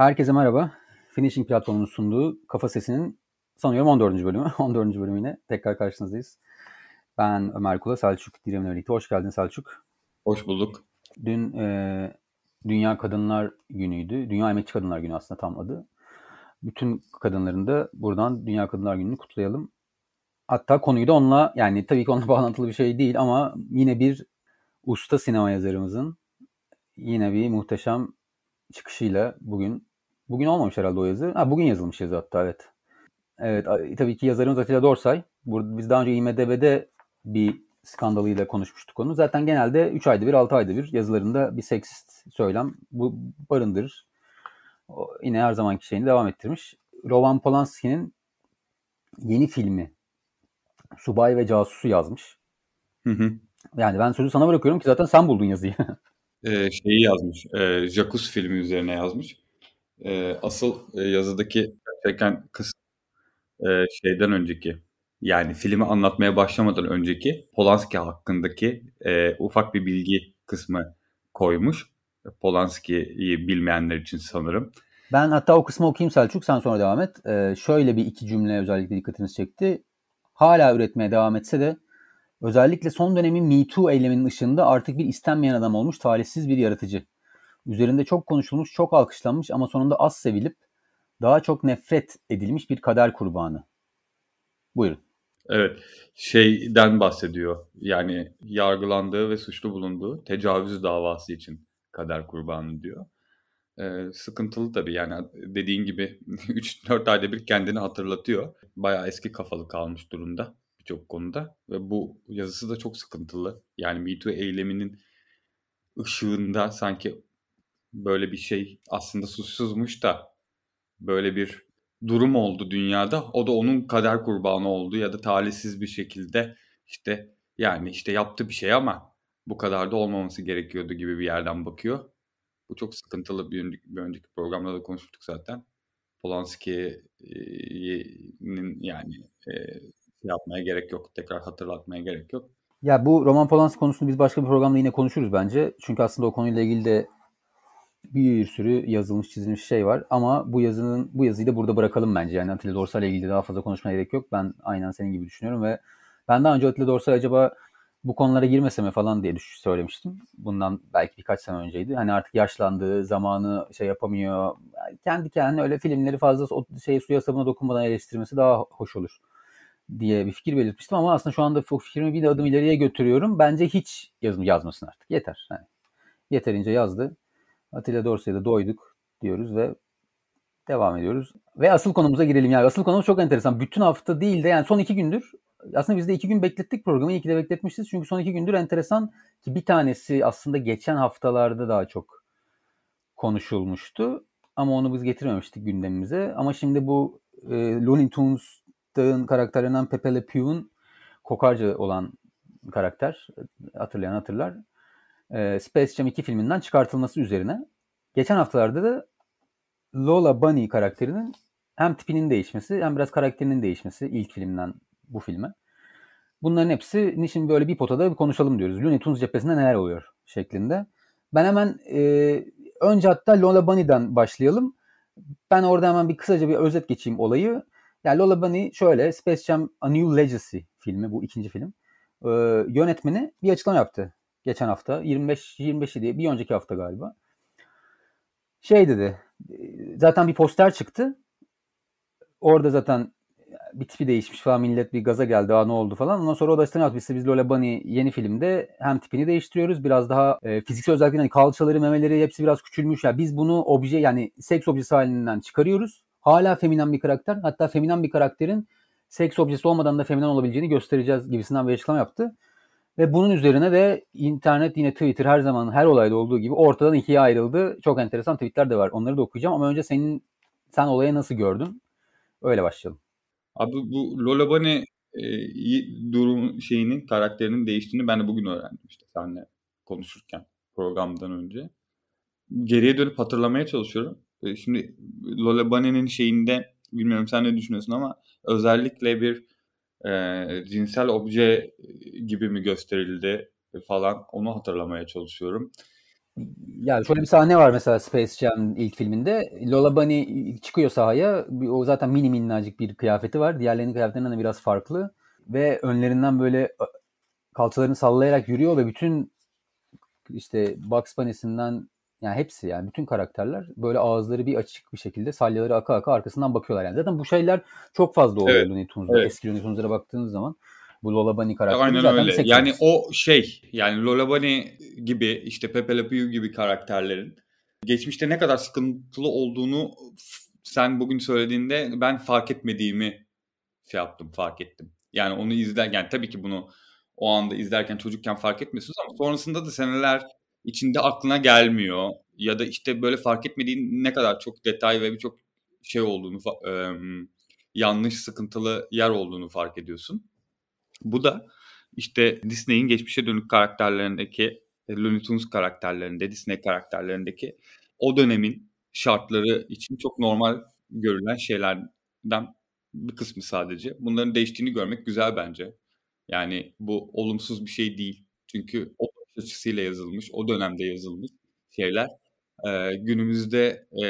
Herkese merhaba. Finishing platformunun sunduğu Kafa Sesi'nin sanıyorum 14. bölümü. 14. bölümüne tekrar karşınızdayız. Ben Ömer Kula, Selçuk Direm'le birlikte. Hoş geldin Selçuk. Hoş bulduk. Dün e, Dünya Kadınlar Günü'ydü. Dünya Emekçi Kadınlar Günü aslında tam adı. Bütün kadınların da buradan Dünya Kadınlar Günü'nü kutlayalım. Hatta konuyu da onunla yani tabii ki onunla bağlantılı bir şey değil ama yine bir usta sinema yazarımızın yine bir muhteşem çıkışıyla bugün Bugün olmamış herhalde o yazı. Ha, bugün yazılmış yazı hatta evet. Evet tabii ki yazarımız Atilla Dorsay. Burada, biz daha önce IMDB'de bir skandalıyla konuşmuştuk onu. Zaten genelde 3 ayda bir 6 ayda bir yazılarında bir seksist söylem bu barındırır. O, yine her zamanki şeyini devam ettirmiş. Roman Polanski'nin yeni filmi Subay ve Casus'u yazmış. Hı hı. Yani ben sözü sana bırakıyorum ki zaten sen buldun yazıyı. ee, şeyi yazmış. E, Jacuz filmi üzerine yazmış e, asıl e, yazıdaki çeken kısım e, şeyden önceki yani filmi anlatmaya başlamadan önceki Polanski hakkındaki e, ufak bir bilgi kısmı koymuş. Polanski'yi bilmeyenler için sanırım. Ben hatta o kısmı okuyayım Selçuk sen sonra devam et. Ee, şöyle bir iki cümle özellikle dikkatinizi çekti. Hala üretmeye devam etse de özellikle son dönemin Me Too eyleminin ışığında artık bir istenmeyen adam olmuş talihsiz bir yaratıcı üzerinde çok konuşulmuş, çok alkışlanmış ama sonunda az sevilip daha çok nefret edilmiş bir kader kurbanı. Buyurun. Evet, şeyden bahsediyor. Yani yargılandığı ve suçlu bulunduğu tecavüz davası için kader kurbanı diyor. Ee, sıkıntılı tabii yani dediğin gibi 3-4 ayda bir kendini hatırlatıyor. Bayağı eski kafalı kalmış durumda birçok konuda ve bu yazısı da çok sıkıntılı. Yani Me eyleminin ışığında sanki böyle bir şey aslında suçsuzmuş da böyle bir durum oldu dünyada. O da onun kader kurbanı oldu ya da talihsiz bir şekilde işte yani işte yaptı bir şey ama bu kadar da olmaması gerekiyordu gibi bir yerden bakıyor. Bu çok sıkıntılı bir önceki, bir önceki programda da konuştuk zaten. Polanski'nin yani e, şey yapmaya gerek yok. Tekrar hatırlatmaya gerek yok. Ya bu Roman Polanski konusunu biz başka bir programda yine konuşuruz bence. Çünkü aslında o konuyla ilgili de bir sürü yazılmış çizilmiş şey var ama bu yazının bu yazıyı da burada bırakalım bence. Yani Atilla Dorsal ile ilgili daha fazla konuşmaya gerek yok. Ben aynen senin gibi düşünüyorum ve ben daha önce Atilla Dorsal acaba bu konulara girmese mi falan diye düş söylemiştim. Bundan belki birkaç sene önceydi. Hani artık yaşlandı, zamanı şey yapamıyor. Yani kendi kendine öyle filmleri fazla o şey suya sabuna dokunmadan eleştirmesi daha hoş olur diye bir fikir belirtmiştim ama aslında şu anda fikrimi bir de adım ileriye götürüyorum. Bence hiç yazım yazmasın artık. Yeter. Yani yeterince yazdı Atilla Dorsey'e de doyduk diyoruz ve devam ediyoruz. Ve asıl konumuza girelim. Yani asıl konumuz çok enteresan. Bütün hafta değil de yani son iki gündür aslında biz de iki gün beklettik programı. İyi ki de bekletmişiz. Çünkü son iki gündür enteresan ki bir tanesi aslında geçen haftalarda daha çok konuşulmuştu. Ama onu biz getirmemiştik gündemimize. Ama şimdi bu e, Looney Tunes'ın karakterinden Pepe Le Pew'un kokarca olan karakter e, hatırlayan hatırlar e, Space Jam 2 filminden çıkartılması üzerine. Geçen haftalarda da Lola Bunny karakterinin hem tipinin değişmesi hem biraz karakterinin değişmesi ilk filmden bu filme. Bunların hepsi niçin böyle bir potada bir konuşalım diyoruz. Looney Tunes cephesinde neler oluyor şeklinde. Ben hemen e, önce hatta Lola Bunny'den başlayalım. Ben orada hemen bir kısaca bir özet geçeyim olayı. Yani Lola Bunny şöyle Space Jam A New Legacy filmi bu ikinci film. E, yönetmeni bir açıklama yaptı. Geçen hafta 25 25 idi. Bir önceki hafta galiba. Şey dedi. Zaten bir poster çıktı. Orada zaten bir tipi değişmiş falan millet bir gaza geldi. Aa ne oldu falan. Ondan sonra o da işte ne Biz Lola Bunny yeni filmde hem tipini değiştiriyoruz. Biraz daha e, fiziksel özelliklerini, yani kalçaları, memeleri hepsi biraz küçülmüş. Yani biz bunu obje yani seks objesi halinden çıkarıyoruz. Hala feminen bir karakter. Hatta feminen bir karakterin seks objesi olmadan da feminen olabileceğini göstereceğiz gibisinden bir açıklama yaptı. Ve bunun üzerine de internet yine Twitter her zaman her olayda olduğu gibi ortadan ikiye ayrıldı. Çok enteresan tweetler de var. Onları da okuyacağım ama önce senin sen olayı nasıl gördün? Öyle başlayalım. Abi bu Lolabani e, durum şeyinin karakterinin değiştiğini ben de bugün öğrendim işte senle konuşurken programdan önce. Geriye dönüp hatırlamaya çalışıyorum. E, şimdi Lolabani'nin şeyinde bilmiyorum sen ne düşünüyorsun ama özellikle bir e, cinsel obje e, gibi mi gösterildi falan onu hatırlamaya çalışıyorum. Yani şöyle bir sahne var mesela Space Jam ilk filminde. Lola Bunny çıkıyor sahaya. O zaten mini minnacık bir kıyafeti var. Diğerlerinin kıyafetlerinden de hani biraz farklı. Ve önlerinden böyle e, kalçalarını sallayarak yürüyor ve bütün işte Bugs Bunny'sinden yani hepsi yani bütün karakterler böyle ağızları bir açık bir şekilde salyaları aka aka arkasından bakıyorlar. Yani zaten bu şeyler çok fazla oluyor evet. Tunes'da. Evet. Eski Looney Tunes'lara baktığınız zaman bu lolabani Bunny karakteri Aynen zaten öyle. Yani o şey yani lolabani gibi işte Pepe Le Pew gibi karakterlerin geçmişte ne kadar sıkıntılı olduğunu sen bugün söylediğinde ben fark etmediğimi şey yaptım fark ettim. Yani onu izlerken yani tabii ki bunu o anda izlerken çocukken fark etmiyorsunuz ama sonrasında da seneler içinde aklına gelmiyor ya da işte böyle fark etmediğin ne kadar çok detay ve birçok şey olduğunu yanlış sıkıntılı yer olduğunu fark ediyorsun. Bu da işte Disney'in geçmişe dönük karakterlerindeki Looney Tunes karakterlerinde, Disney karakterlerindeki o dönemin şartları için çok normal görülen şeylerden bir kısmı sadece. Bunların değiştiğini görmek güzel bence. Yani bu olumsuz bir şey değil. Çünkü o açısıyla yazılmış, o dönemde yazılmış şeyler e, günümüzde e,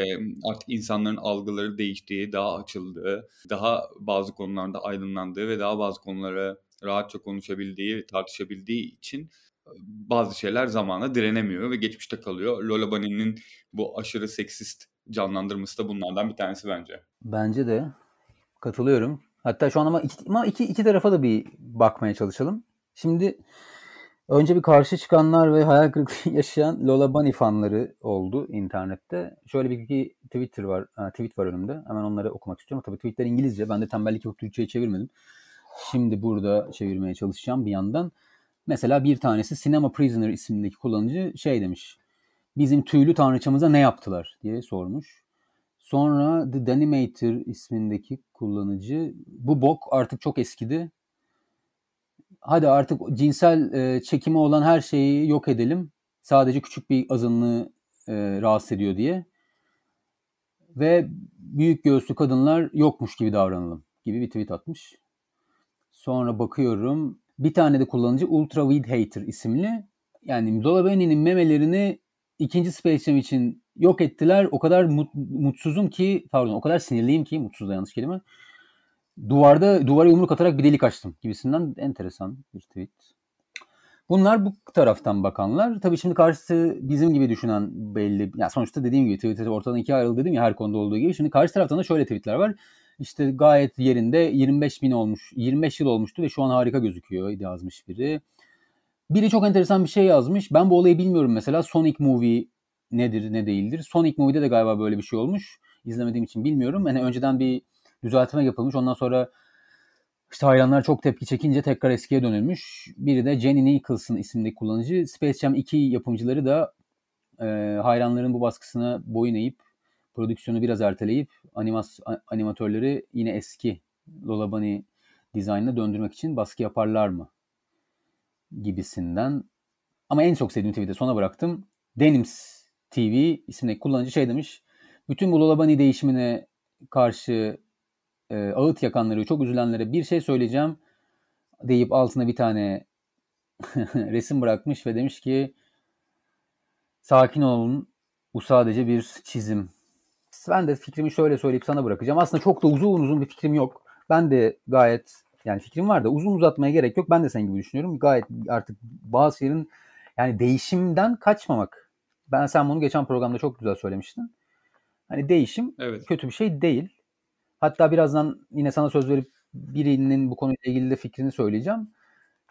artık insanların algıları değiştiği, daha açıldığı, daha bazı konularda aydınlandığı ve daha bazı konulara rahatça konuşabildiği, tartışabildiği için bazı şeyler zamana direnemiyor ve geçmişte kalıyor. Lola Bunny'nin bu aşırı seksist canlandırması da bunlardan bir tanesi bence. Bence de katılıyorum. Hatta şu an ama iki, ama iki, iki tarafa da bir bakmaya çalışalım. Şimdi Önce bir karşı çıkanlar ve hayal kırıklığı yaşayan Lola Bunny fanları oldu internette. Şöyle bir iki Twitter var, tweet var önümde. Hemen onları okumak istiyorum. Tabii tweetler İngilizce. Ben de tembellik yapıp Türkçe'ye çevirmedim. Şimdi burada çevirmeye çalışacağım bir yandan. Mesela bir tanesi Cinema Prisoner isimdeki kullanıcı şey demiş. Bizim tüylü tanrıçamıza ne yaptılar diye sormuş. Sonra The Danimator ismindeki kullanıcı bu bok artık çok eskidi hadi artık cinsel e, çekimi olan her şeyi yok edelim. Sadece küçük bir azınlığı e, rahatsız ediyor diye. Ve büyük göğüslü kadınlar yokmuş gibi davranalım gibi bir tweet atmış. Sonra bakıyorum bir tane de kullanıcı Ultra Weed Hater isimli. Yani Zola Benny'nin memelerini ikinci Space Jam için yok ettiler. O kadar mutsuzum ki pardon o kadar sinirliyim ki mutsuz da yanlış kelime duvarda duvara yumruk atarak bir delik açtım gibisinden enteresan bir tweet. Bunlar bu taraftan bakanlar. Tabii şimdi karşı bizim gibi düşünen belli. Ya yani sonuçta dediğim gibi Twitter ortadan ikiye ayrıldı dedim ya her konuda olduğu gibi. Şimdi karşı taraftan da şöyle tweetler var. İşte gayet yerinde 25 bin olmuş, 25 yıl olmuştu ve şu an harika gözüküyor yazmış biri. Biri çok enteresan bir şey yazmış. Ben bu olayı bilmiyorum mesela Sonic Movie nedir ne değildir. Sonic Movie'de de galiba böyle bir şey olmuş. İzlemediğim için bilmiyorum. Hani önceden bir düzeltme yapılmış. Ondan sonra işte hayranlar çok tepki çekince tekrar eskiye dönülmüş. Biri de Jenny Nicholson isimli kullanıcı. Space Jam 2 yapımcıları da e, hayranların bu baskısına boyun eğip prodüksiyonu biraz erteleyip animas, animatörleri yine eski Lola Bunny dizaynına döndürmek için baskı yaparlar mı? Gibisinden. Ama en çok sevdiğim TV'de sona bıraktım. Denims TV isimli kullanıcı şey demiş. Bütün bu Lola Bunny değişimine karşı e, ağıt yakanları, çok üzülenlere bir şey söyleyeceğim deyip altına bir tane resim bırakmış ve demiş ki sakin olun bu sadece bir çizim. Ben de fikrimi şöyle söyleyip sana bırakacağım. Aslında çok da uzun uzun bir fikrim yok. Ben de gayet yani fikrim var da uzun uzatmaya gerek yok. Ben de senin gibi düşünüyorum. Gayet artık bazı şeylerin yani değişimden kaçmamak. Ben sen bunu geçen programda çok güzel söylemiştin. Hani değişim evet. kötü bir şey değil. Hatta birazdan yine sana söz verip birinin bu konuyla ilgili de fikrini söyleyeceğim.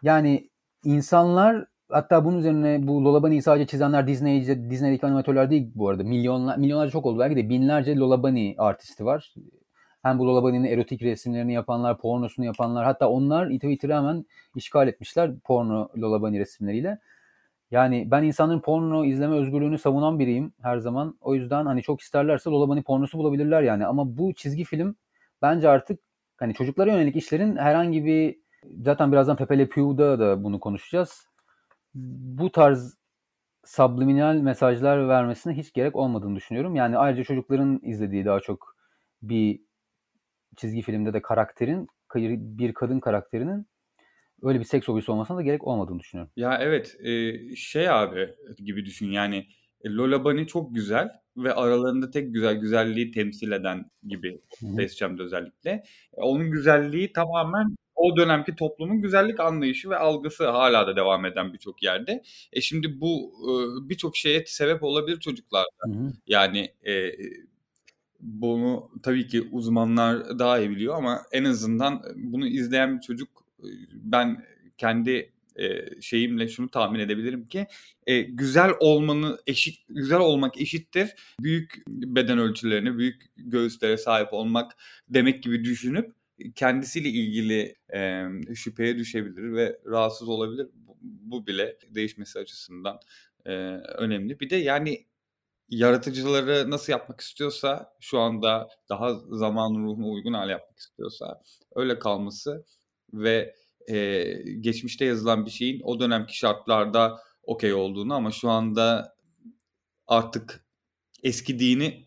Yani insanlar hatta bunun üzerine bu Lolabani sadece çizenler Disney, Disney'deki animatörler değil bu arada. Milyonlar, milyonlarca çok oldu belki de binlerce Lolabani artisti var. Hem bu Lolabani'nin erotik resimlerini yapanlar, pornosunu yapanlar hatta onlar Twitter'ı hemen işgal etmişler porno Lolabani resimleriyle. Yani ben insanların porno izleme özgürlüğünü savunan biriyim her zaman. O yüzden hani çok isterlerse Dolabani pornosu bulabilirler yani. Ama bu çizgi film bence artık hani çocuklara yönelik işlerin herhangi bir zaten birazdan Pepe Le Pew'da da bunu konuşacağız. Bu tarz subliminal mesajlar vermesine hiç gerek olmadığını düşünüyorum. Yani ayrıca çocukların izlediği daha çok bir çizgi filmde de karakterin bir kadın karakterinin öyle bir seks hobisi olmasına da gerek olmadığını düşünüyorum. Ya evet e, şey abi gibi düşün yani e, Lola Bunny çok güzel ve aralarında tek güzel güzelliği temsil eden gibi seçeceğimde özellikle. E, onun güzelliği tamamen o dönemki toplumun güzellik anlayışı ve algısı hala da devam eden birçok yerde. E şimdi bu e, birçok şeye sebep olabilir çocuklarda. Hı hı. Yani e, bunu tabii ki uzmanlar daha iyi biliyor ama en azından bunu izleyen bir çocuk ben kendi e, şeyimle şunu tahmin edebilirim ki e, güzel olmanı eşit güzel olmak eşittir büyük beden ölçülerine büyük göğüslere sahip olmak demek gibi düşünüp kendisiyle ilgili e, şüpheye düşebilir ve rahatsız olabilir. Bu, bu bile değişmesi açısından e, önemli. Bir de yani yaratıcıları nasıl yapmak istiyorsa şu anda daha zaman ruhuna uygun hale yapmak istiyorsa öyle kalması ve e, geçmişte yazılan bir şeyin o dönemki şartlarda okey olduğunu ama şu anda artık eskidiğini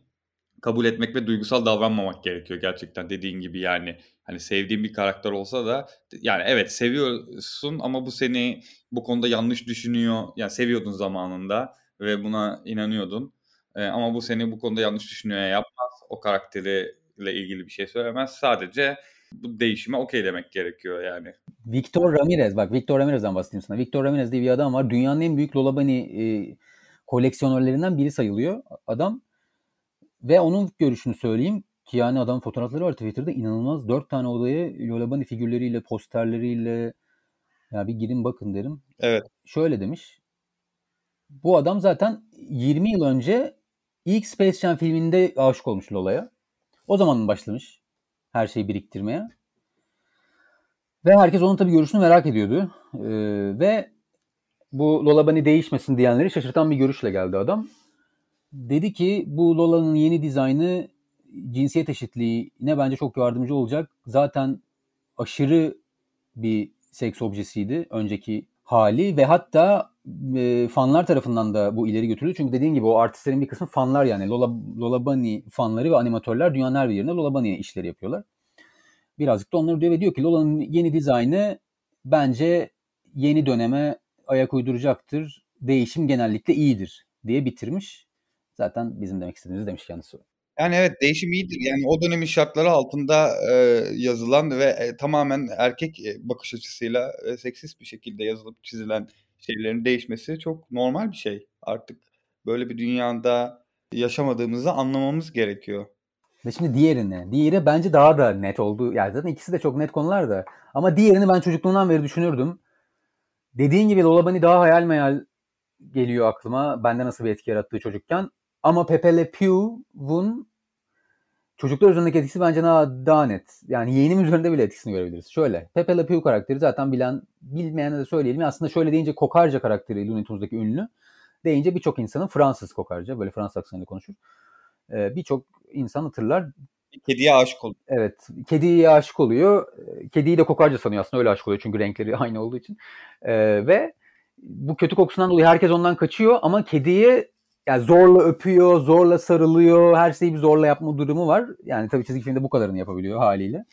kabul etmek ve duygusal davranmamak gerekiyor gerçekten dediğin gibi yani hani sevdiğin bir karakter olsa da yani evet seviyorsun ama bu seni bu konuda yanlış düşünüyor yani seviyordun zamanında ve buna inanıyordun ee, ama bu seni bu konuda yanlış düşünüyor yapmaz o karakteriyle ilgili bir şey söylemez sadece bu değişime okey demek gerekiyor yani. Victor Ramirez bak Victor Ramirez'den bahsedeyim sana. Victor Ramirez diye bir adam var. Dünyanın en büyük Lolabani e, koleksiyonerlerinden biri sayılıyor adam. Ve onun görüşünü söyleyeyim ki yani adam fotoğrafları var Twitter'da inanılmaz. Dört tane odayı Lolabani figürleriyle, posterleriyle ya bir girin bakın derim. Evet. Şöyle demiş. Bu adam zaten 20 yıl önce ilk Space Jam filminde aşık olmuş Lola'ya. O zaman başlamış her şeyi biriktirmeye. Ve herkes onun tabii görüşünü merak ediyordu. Ee, ve bu Lola değişmesin diyenleri şaşırtan bir görüşle geldi adam. Dedi ki bu Lola'nın yeni dizaynı cinsiyet eşitliğine bence çok yardımcı olacak. Zaten aşırı bir seks objesiydi önceki hali ve hatta e, fanlar tarafından da bu ileri götürüldü. Çünkü dediğin gibi o artistlerin bir kısmı fanlar yani. Lola, Lola Bunny fanları ve animatörler dünyanın her bir yerinde Lola Bunny işleri yapıyorlar. Birazcık da onları diyor ve diyor ki Lola'nın yeni dizaynı bence yeni döneme ayak uyduracaktır. Değişim genellikle iyidir diye bitirmiş. Zaten bizim demek istediğimizi demiş kendisi. Yani evet değişim iyidir. Yani o dönemin şartları altında e, yazılan ve e, tamamen erkek e, bakış açısıyla e, seksist bir şekilde yazılıp çizilen şeylerin değişmesi çok normal bir şey. Artık böyle bir dünyada yaşamadığımızı anlamamız gerekiyor. Ve şimdi diğerini. Diğeri bence daha da net oldu. Yani zaten ikisi de çok net konular da. Ama diğerini ben çocukluğumdan beri düşünürdüm. Dediğin gibi Dolabani hani daha hayal meyal geliyor aklıma. Bende nasıl bir etki yarattığı çocukken. Ama Pepe Le Pew'un çocuklar üzerindeki etkisi bence daha, daha net. Yani yeğenim üzerinde bile etkisini görebiliriz. Şöyle Pepe Le Pew karakteri zaten bilen bilmeyene de söyleyelim. Aslında şöyle deyince Kokarca karakteri Looney Tunes'daki ünlü deyince birçok insanın Fransız Kokarca böyle Fransız aksanıyla konuşur. Ee, birçok insan hatırlar. Kediye aşık oluyor. Evet. Kediye aşık oluyor. Ee, kediyi de kokarca sanıyor aslında. Öyle aşık oluyor çünkü renkleri aynı olduğu için. Ee, ve bu kötü kokusundan dolayı herkes ondan kaçıyor ama kediye yani zorla öpüyor, zorla sarılıyor, her şeyi bir zorla yapma durumu var. Yani tabii çizgi filmde bu kadarını yapabiliyor haliyle.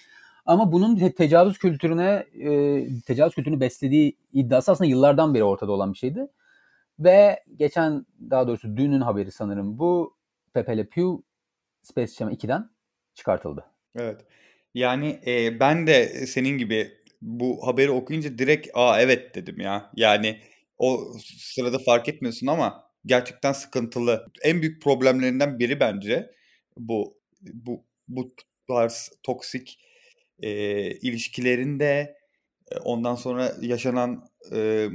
Ama bunun te- tecavüz kültürüne, e, tecavüz kültürünü beslediği iddiası aslında yıllardan beri ortada olan bir şeydi. Ve geçen, daha doğrusu dünün haberi sanırım bu, Pepe Le Pew Space Jam 2'den çıkartıldı. Evet. Yani e, ben de senin gibi bu haberi okuyunca direkt aa evet dedim ya. Yani o sırada fark etmiyorsun ama gerçekten sıkıntılı. En büyük problemlerinden biri bence bu bu bu tarz toksik e, ilişkilerinde ondan sonra yaşanan e,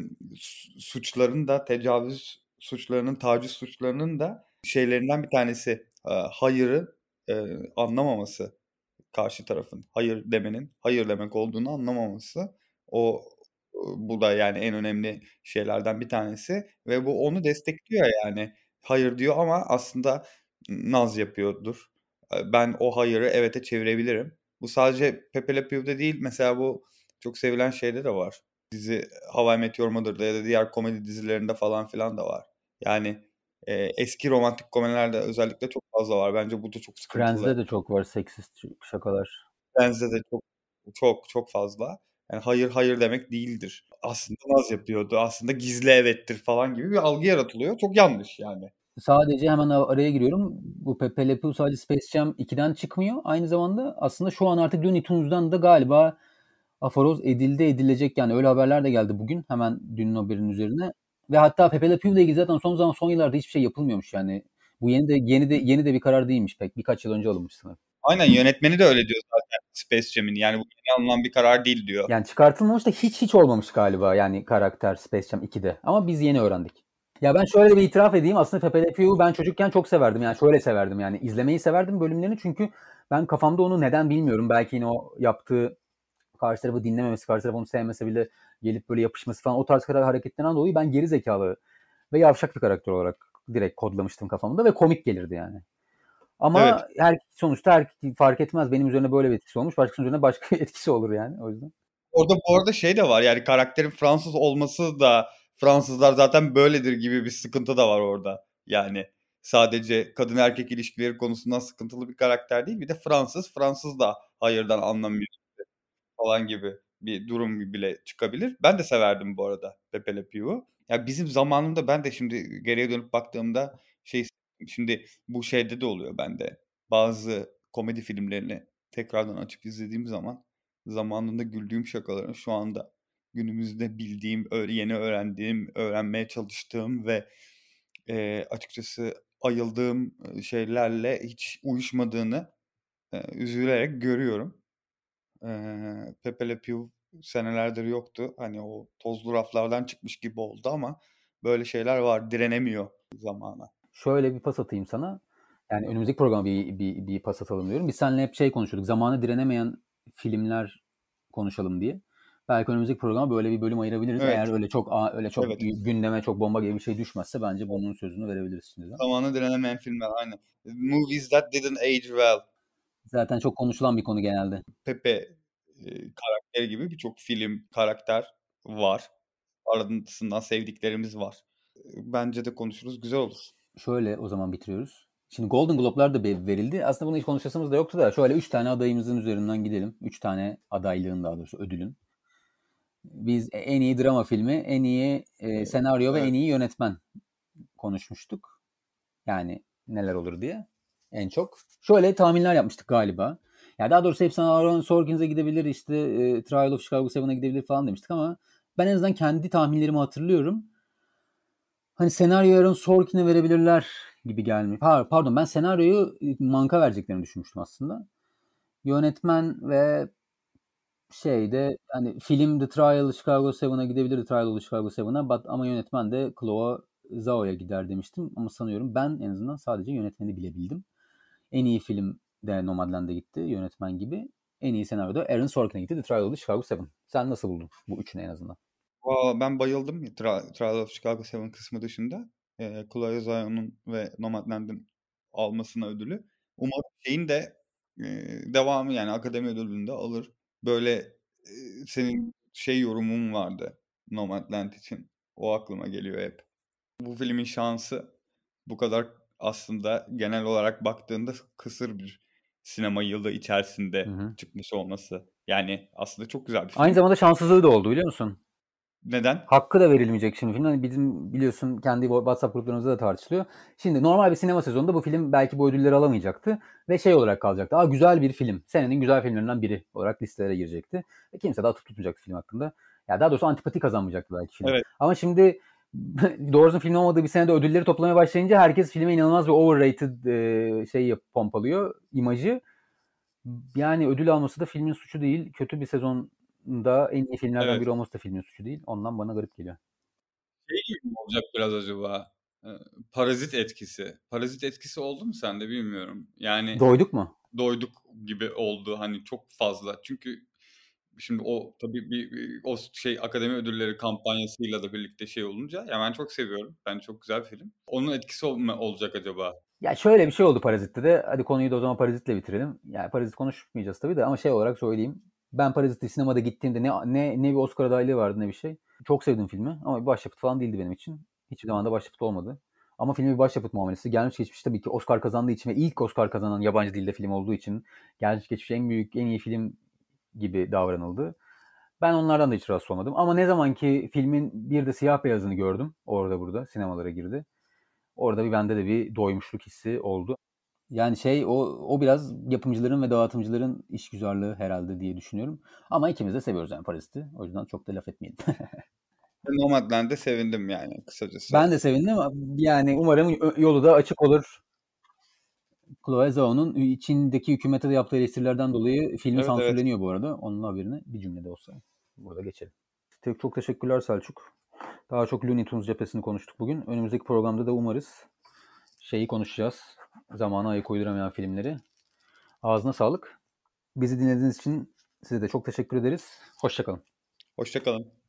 suçların da tecavüz suçlarının, taciz suçlarının da şeylerinden bir tanesi e, hayırı e, anlamaması karşı tarafın hayır demenin hayır demek olduğunu anlamaması o bu da yani en önemli şeylerden bir tanesi ve bu onu destekliyor yani. Hayır diyor ama aslında naz yapıyordur. Ben o hayırı evet'e çevirebilirim. Bu sadece Pepe Le Pew'de değil mesela bu çok sevilen şeyde de var. Dizi Hava I Mother'da ya da diğer komedi dizilerinde falan filan da var. Yani e, eski romantik komedilerde özellikle çok fazla var. Bence bu da çok sıkıntılı. Friends'de de çok var seksist şakalar. Friends'de de çok çok çok fazla. Yani hayır hayır demek değildir. Aslında naz yapıyordu. Aslında gizli evettir falan gibi bir algı yaratılıyor. Çok yanlış yani. Sadece hemen araya giriyorum. Bu Pepe Le Pew sadece Space Jam 2'den çıkmıyor. Aynı zamanda aslında şu an artık dün iTunes'dan da galiba aforoz edildi edilecek yani öyle haberler de geldi bugün hemen dünün haberinin üzerine. Ve hatta Pepe Le Pew ilgili zaten son zaman son yıllarda hiçbir şey yapılmıyormuş yani. Bu yeni de yeni de yeni de bir karar değilmiş pek. Birkaç yıl önce alınmış sanırım. Aynen yönetmeni de öyle diyor zaten. Space Jam'in. Yani bu yeni alınan bir karar değil diyor. Yani çıkartılmamış da hiç hiç olmamış galiba yani karakter Space Jam 2'de. Ama biz yeni öğrendik. Ya ben şöyle bir itiraf edeyim. Aslında Pepe Le Pew'u ben çocukken çok severdim. Yani şöyle severdim yani. izlemeyi severdim bölümlerini çünkü ben kafamda onu neden bilmiyorum. Belki yine o yaptığı karşı tarafı dinlememesi, karşı tarafı onu sevmese bile gelip böyle yapışması falan o tarz karar hareketlerinden dolayı ben geri zekalı ve yavşak bir karakter olarak direkt kodlamıştım kafamda ve komik gelirdi yani. Ama evet. her sonuçta her fark etmez. Benim üzerine böyle bir etkisi olmuş. Başkasının üzerine başka bir etkisi olur yani o yüzden. Orada bu arada şey de var yani karakterin Fransız olması da Fransızlar zaten böyledir gibi bir sıkıntı da var orada. Yani sadece kadın erkek ilişkileri konusundan sıkıntılı bir karakter değil. Bir de Fransız, Fransız da hayırdan anlamıyor falan gibi bir durum bile çıkabilir. Ben de severdim bu arada Pepe Le Pew'u. Ya bizim zamanında ben de şimdi geriye dönüp baktığımda şey şimdi bu şeyde de oluyor bende. Bazı komedi filmlerini tekrardan açıp izlediğim zaman zamanında güldüğüm şakaların şu anda günümüzde bildiğim, yeni öğrendiğim, öğrenmeye çalıştığım ve e, açıkçası ayıldığım şeylerle hiç uyuşmadığını e, üzülerek görüyorum. E, Pepe Le Pew senelerdir yoktu. Hani o tozlu raflardan çıkmış gibi oldu ama böyle şeyler var. Direnemiyor zamana şöyle bir pas atayım sana. Yani önümüzdeki program bir, bir, bir pas atalım diyorum. Biz seninle hep şey konuşuyorduk. Zamanı direnemeyen filmler konuşalım diye. Belki önümüzdeki programa böyle bir bölüm ayırabiliriz. Evet. Eğer öyle çok öyle çok evet. gündeme çok bomba gibi bir şey düşmezse bence bunun sözünü verebiliriz şimdiden. Zamanı direnemeyen filmler aynı. Movies that didn't age well. Zaten çok konuşulan bir konu genelde. Pepe e, karakteri gibi birçok film, karakter var. Ardından sevdiklerimiz var. E, bence de konuşuruz. Güzel olur şöyle o zaman bitiriyoruz. Şimdi Golden Globe'lar da verildi. Aslında bunu hiç konuşasımız da yoktu da şöyle 3 tane adayımızın üzerinden gidelim. 3 tane adaylığın daha doğrusu ödülün. Biz e, en iyi drama filmi, en iyi e, senaryo ve en iyi yönetmen konuşmuştuk. Yani neler olur diye en çok. Şöyle tahminler yapmıştık galiba. Ya daha doğrusu hepsine Aaron Sorkins'e gidebilir işte e, Trial of Chicago 7'e gidebilir falan demiştik ama ben en azından kendi tahminlerimi hatırlıyorum hani senaryoların Sorkin'e verebilirler gibi gelmiyor. Pardon ben senaryoyu Mank'a vereceklerini düşünmüştüm aslında. Yönetmen ve şeyde hani film The Trial Chicago 7'a gidebilir The Trial of Chicago 7'a ama yönetmen de Chloe Zhao'ya gider demiştim ama sanıyorum ben en azından sadece yönetmeni bilebildim. En iyi film de Nomadland'a gitti yönetmen gibi. En iyi senaryo da Aaron Sorkin'e gitti The Trial of Chicago 7. Sen nasıl buldun bu üçünü en azından? Aa, ben bayıldım ya, Tri- Trial of Chicago 7 kısmı dışında. E, Chloe Zion'un ve Nomadland'in almasına ödülü. Umarım şeyin de e, devamı yani akademi ödülünü de alır. Böyle e, senin şey yorumun vardı Nomadland için. O aklıma geliyor hep. Bu filmin şansı bu kadar aslında genel olarak baktığında kısır bir sinema yılı içerisinde hı hı. çıkmış olması. Yani aslında çok güzel bir film. Aynı zamanda şanssızlığı da oldu biliyor musun? Neden? Hakkı da verilmeyecek şimdi film. Hani bizim biliyorsun kendi WhatsApp gruplarımızda da tartışılıyor. Şimdi normal bir sinema sezonunda bu film belki bu ödülleri alamayacaktı ve şey olarak kalacaktı. Aa güzel bir film. Senenin güzel filmlerinden biri olarak listelere girecekti. Ve kimse daha tutup tutmayacaktı film hakkında. Ya daha doğrusu antipati kazanmayacaktı belki film. Evet. Ama şimdi doğrusunun film olmadığı bir senede ödülleri toplamaya başlayınca herkes filme inanılmaz bir overrated e, şey pompalıyor imajı. Yani ödül alması da filmin suçu değil. Kötü bir sezon da en iyi filmlerden evet. biri olması da filmin suçu değil. Ondan bana garip geliyor. Şey gibi mi olacak biraz acaba? Parazit etkisi. Parazit etkisi oldu mu sende bilmiyorum. Yani doyduk mu? Doyduk gibi oldu hani çok fazla. Çünkü şimdi o tabii bir o şey akademi ödülleri kampanyasıyla da birlikte şey olunca ya ben çok seviyorum. Ben çok güzel bir film. Onun etkisi ol, olacak acaba? Ya şöyle bir şey oldu Parazit'te de. Hadi konuyu da o zaman Parazit'le bitirelim. yani Parazit konuşmayacağız tabii de ama şey olarak söyleyeyim. Ben Parazit'i sinemada gittiğimde ne, ne, ne bir Oscar adaylığı vardı ne bir şey. Çok sevdim filmi ama bir başyapıt falan değildi benim için. Hiçbir zaman da başyapıt olmadı. Ama filmi bir başyapıt muamelesi. Gelmiş geçmiş tabii ki Oscar kazandığı için ve ilk Oscar kazanan yabancı dilde film olduğu için gelmiş geçmiş en büyük, en iyi film gibi davranıldı. Ben onlardan da hiç rahatsız olmadım. Ama ne zaman ki filmin bir de siyah beyazını gördüm orada burada sinemalara girdi. Orada bir bende de bir doymuşluk hissi oldu. Yani şey o, o biraz yapımcıların ve dağıtımcıların işgüzarlığı herhalde diye düşünüyorum. Ama ikimiz de seviyoruz yani Parazit'i. O yüzden çok da laf etmeyelim. Nomadland'e sevindim yani kısacası. Ben de sevindim. Yani umarım yolu da açık olur. Chloe Zhao'nun Çin'deki hükümete de yaptığı eleştirilerden dolayı filmi evet, sansürleniyor evet. bu arada. Onun haberini bir cümlede olsa burada geçelim. Çok, çok teşekkürler Selçuk. Daha çok Looney Tunes cephesini konuştuk bugün. Önümüzdeki programda da umarız şeyi konuşacağız zamana ayık uyduramayan filmleri. Ağzına sağlık. Bizi dinlediğiniz için size de çok teşekkür ederiz. Hoşçakalın. Hoşçakalın.